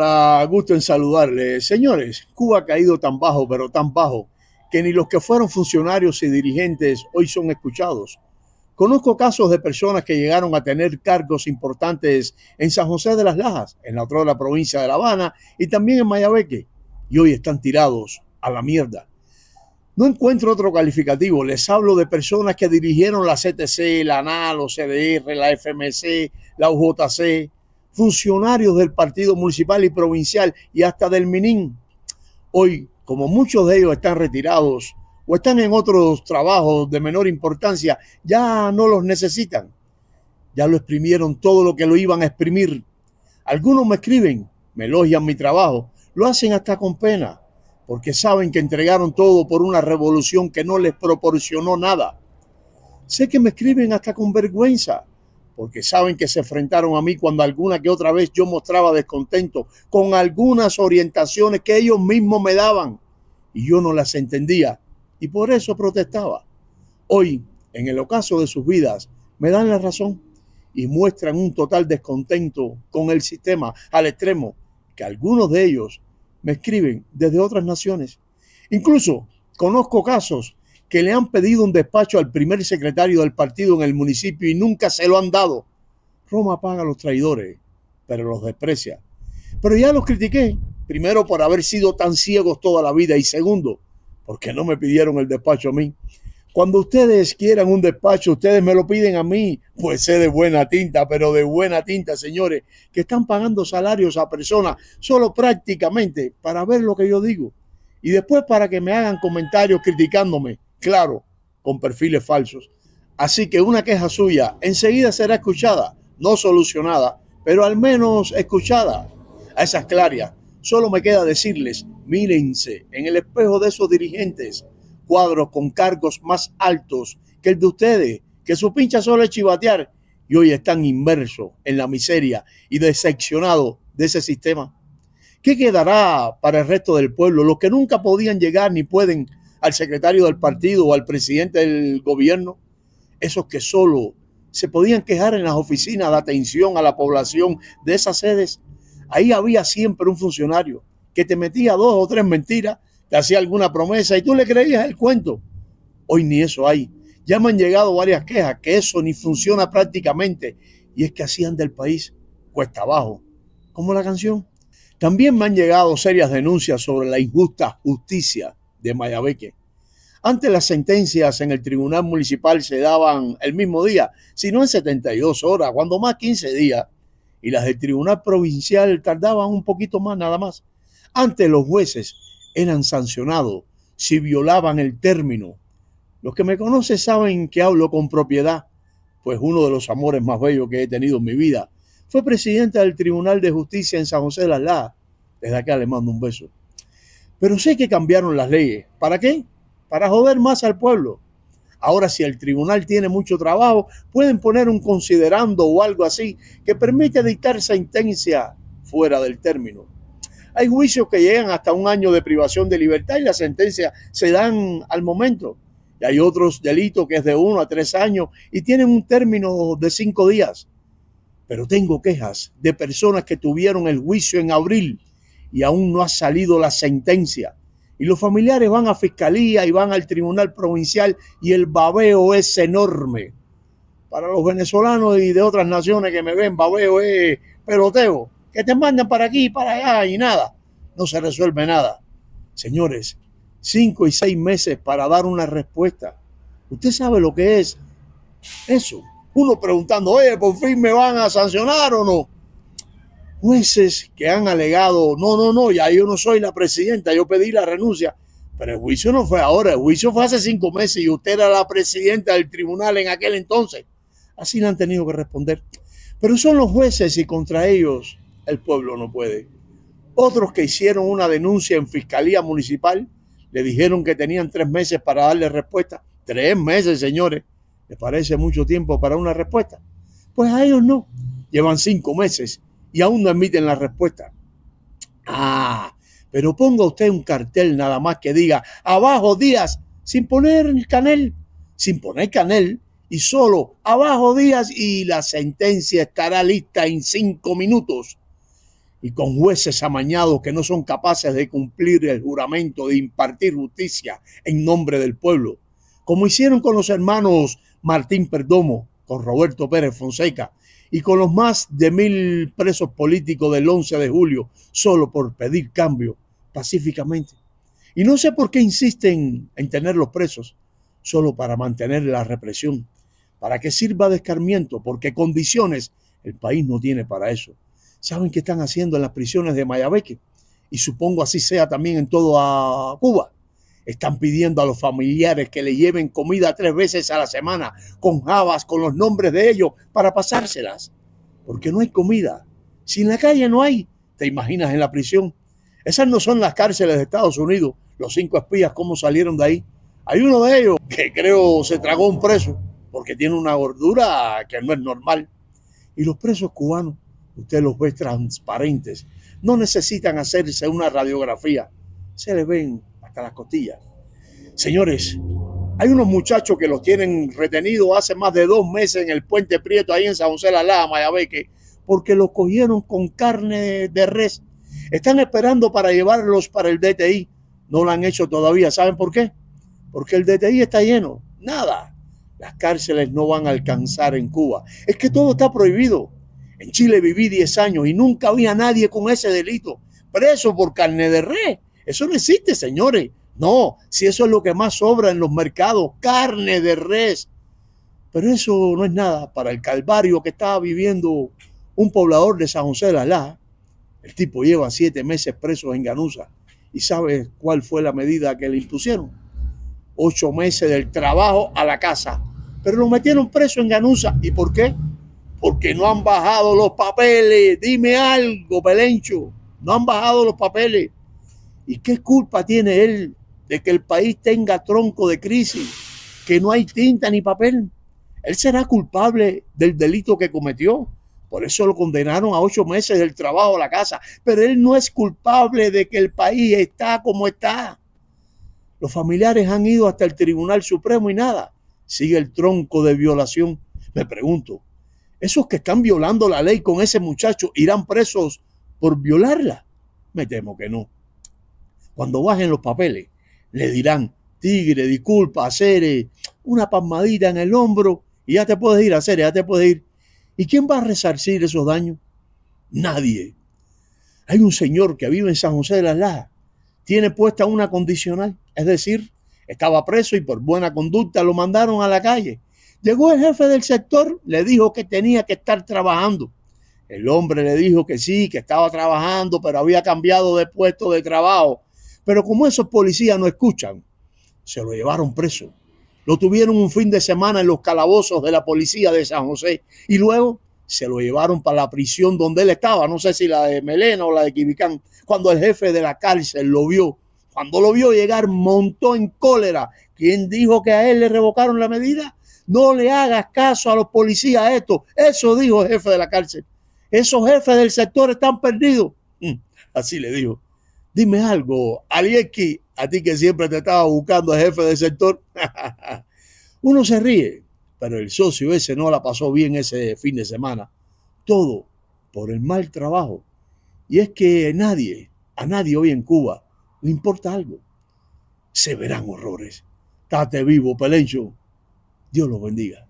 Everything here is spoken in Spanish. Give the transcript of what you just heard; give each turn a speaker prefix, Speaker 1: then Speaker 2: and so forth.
Speaker 1: Hola, gusto en saludarles. Señores, Cuba ha caído tan bajo, pero tan bajo, que ni los que fueron funcionarios y dirigentes hoy son escuchados. Conozco casos de personas que llegaron a tener cargos importantes en San José de las Lajas, en la otra de la provincia de La Habana y también en Mayabeque, y hoy están tirados a la mierda. No encuentro otro calificativo. Les hablo de personas que dirigieron la CTC, la ANA, los CDR, la FMC, la UJC, funcionarios del Partido Municipal y Provincial y hasta del MININ. Hoy, como muchos de ellos están retirados o están en otros trabajos de menor importancia, ya no los necesitan. Ya lo exprimieron todo lo que lo iban a exprimir. Algunos me escriben, me elogian mi trabajo, lo hacen hasta con pena, porque saben que entregaron todo por una revolución que no les proporcionó nada. Sé que me escriben hasta con vergüenza, porque saben que se enfrentaron a mí cuando alguna que otra vez yo mostraba descontento con algunas orientaciones que ellos mismos me daban y yo no las entendía y por eso protestaba. Hoy, en el ocaso de sus vidas, me dan la razón y muestran un total descontento con el sistema al extremo que algunos de ellos me escriben desde otras naciones. Incluso conozco casos que le han pedido un despacho al primer secretario del partido en el municipio y nunca se lo han dado. Roma paga a los traidores, pero los desprecia. Pero ya los critiqué, primero por haber sido tan ciegos toda la vida y segundo, porque no me pidieron el despacho a mí. Cuando ustedes quieran un despacho, ustedes me lo piden a mí, pues sé de buena tinta, pero de buena tinta, señores, que están pagando salarios a personas solo prácticamente para ver lo que yo digo y después para que me hagan comentarios criticándome claro, con perfiles falsos. Así que una queja suya enseguida será escuchada, no solucionada, pero al menos escuchada. A esas clarias, solo me queda decirles, mírense en el espejo de esos dirigentes, cuadros con cargos más altos que el de ustedes, que su pincha solo es chivatear y hoy están inmersos en la miseria y decepcionados de ese sistema. ¿Qué quedará para el resto del pueblo, los que nunca podían llegar ni pueden al secretario del partido o al presidente del gobierno, esos que solo se podían quejar en las oficinas de atención a la población de esas sedes, ahí había siempre un funcionario que te metía dos o tres mentiras, te hacía alguna promesa y tú le creías el cuento. Hoy ni eso hay. Ya me han llegado varias quejas que eso ni funciona prácticamente y es que hacían del país cuesta abajo, como la canción. También me han llegado serias denuncias sobre la injusta justicia de Mayabeque. Antes las sentencias en el tribunal municipal se daban el mismo día, sino en 72 horas, cuando más 15 días, y las del tribunal provincial tardaban un poquito más nada más. Antes los jueces eran sancionados si violaban el término. Los que me conocen saben que hablo con propiedad, pues uno de los amores más bellos que he tenido en mi vida fue presidente del Tribunal de Justicia en San José de La La. Desde acá le mando un beso. Pero sé que cambiaron las leyes. ¿Para qué? Para joder más al pueblo. Ahora, si el tribunal tiene mucho trabajo, pueden poner un considerando o algo así que permite dictar sentencia fuera del término. Hay juicios que llegan hasta un año de privación de libertad y las sentencias se dan al momento. Y hay otros delitos que es de uno a tres años y tienen un término de cinco días. Pero tengo quejas de personas que tuvieron el juicio en abril y aún no ha salido la sentencia. Y los familiares van a fiscalía y van al tribunal provincial y el babeo es enorme. Para los venezolanos y de otras naciones que me ven, babeo es peloteo, que te mandan para aquí y para allá y nada. No se resuelve nada. Señores, cinco y seis meses para dar una respuesta. Usted sabe lo que es eso. Uno preguntando, eh, por fin me van a sancionar o no jueces que han alegado, no, no, no, ya yo no soy la presidenta, yo pedí la renuncia. Pero el juicio no fue ahora, el juicio fue hace cinco meses y usted era la presidenta del tribunal en aquel entonces. Así le han tenido que responder. Pero son los jueces y contra ellos el pueblo no puede. Otros que hicieron una denuncia en fiscalía municipal le dijeron que tenían tres meses para darle respuesta. Tres meses, señores. ¿Les parece mucho tiempo para una respuesta? Pues a ellos no. Llevan cinco meses y aún no admiten la respuesta. Ah, pero ponga usted un cartel nada más que diga abajo Díaz sin poner Canel, sin poner Canel y solo abajo Díaz y la sentencia estará lista en cinco minutos. Y con jueces amañados que no son capaces de cumplir el juramento de impartir justicia en nombre del pueblo, como hicieron con los hermanos Martín Perdomo, con Roberto Pérez Fonseca y con los más de mil presos políticos del 11 de julio, solo por pedir cambio pacíficamente. Y no sé por qué insisten en tenerlos presos, solo para mantener la represión, para que sirva de escarmiento, porque condiciones el país no tiene para eso. ¿Saben qué están haciendo en las prisiones de Mayabeque? Y supongo así sea también en toda ah, Cuba. Están pidiendo a los familiares que le lleven comida tres veces a la semana con habas, con los nombres de ellos, para pasárselas. Porque no hay comida. Si en la calle no hay, te imaginas en la prisión. Esas no son las cárceles de Estados Unidos. Los cinco espías, ¿cómo salieron de ahí? Hay uno de ellos que creo se tragó un preso porque tiene una gordura que no es normal. Y los presos cubanos, usted los ve transparentes, no necesitan hacerse una radiografía, se les ven las costillas. Señores, hay unos muchachos que los tienen retenidos hace más de dos meses en el Puente Prieto, ahí en San José la Lama, porque los cogieron con carne de res. Están esperando para llevarlos para el DTI. No lo han hecho todavía. ¿Saben por qué? Porque el DTI está lleno. Nada. Las cárceles no van a alcanzar en Cuba. Es que todo está prohibido. En Chile viví 10 años y nunca había nadie con ese delito preso por carne de res. Eso no existe, señores. No, si eso es lo que más sobra en los mercados, carne de res. Pero eso no es nada para el calvario que estaba viviendo un poblador de San José de la El tipo lleva siete meses preso en Ganusa. ¿Y sabes cuál fue la medida que le impusieron? Ocho meses del trabajo a la casa. Pero lo metieron preso en Ganusa. ¿Y por qué? Porque no han bajado los papeles. Dime algo, Pelencho. No han bajado los papeles. ¿Y qué culpa tiene él de que el país tenga tronco de crisis, que no hay tinta ni papel? Él será culpable del delito que cometió. Por eso lo condenaron a ocho meses del trabajo a la casa. Pero él no es culpable de que el país está como está. Los familiares han ido hasta el Tribunal Supremo y nada. Sigue el tronco de violación. Me pregunto, ¿esos que están violando la ley con ese muchacho irán presos por violarla? Me temo que no. Cuando bajen los papeles, le dirán, tigre, disculpa, hacer una palmadita en el hombro y ya te puedes ir, hacer, ya te puedes ir. ¿Y quién va a resarcir esos daños? Nadie. Hay un señor que vive en San José de las Lajas, tiene puesta una condicional, es decir, estaba preso y por buena conducta lo mandaron a la calle. Llegó el jefe del sector, le dijo que tenía que estar trabajando. El hombre le dijo que sí, que estaba trabajando, pero había cambiado de puesto de trabajo pero como esos policías no escuchan, se lo llevaron preso. Lo tuvieron un fin de semana en los calabozos de la policía de San José y luego se lo llevaron para la prisión donde él estaba, no sé si la de Melena o la de Quibicán. Cuando el jefe de la cárcel lo vio, cuando lo vio llegar, montó en cólera. ¿Quién dijo que a él le revocaron la medida? No le hagas caso a los policías esto. Eso dijo el jefe de la cárcel. Esos jefes del sector están perdidos. Mm, así le dijo. Dime algo, Alieski, a ti que siempre te estaba buscando jefe de sector. Uno se ríe, pero el socio ese no la pasó bien ese fin de semana. Todo por el mal trabajo. Y es que nadie, a nadie hoy en Cuba, le importa algo. Se verán horrores. Tate vivo, Pelencho. Dios los bendiga.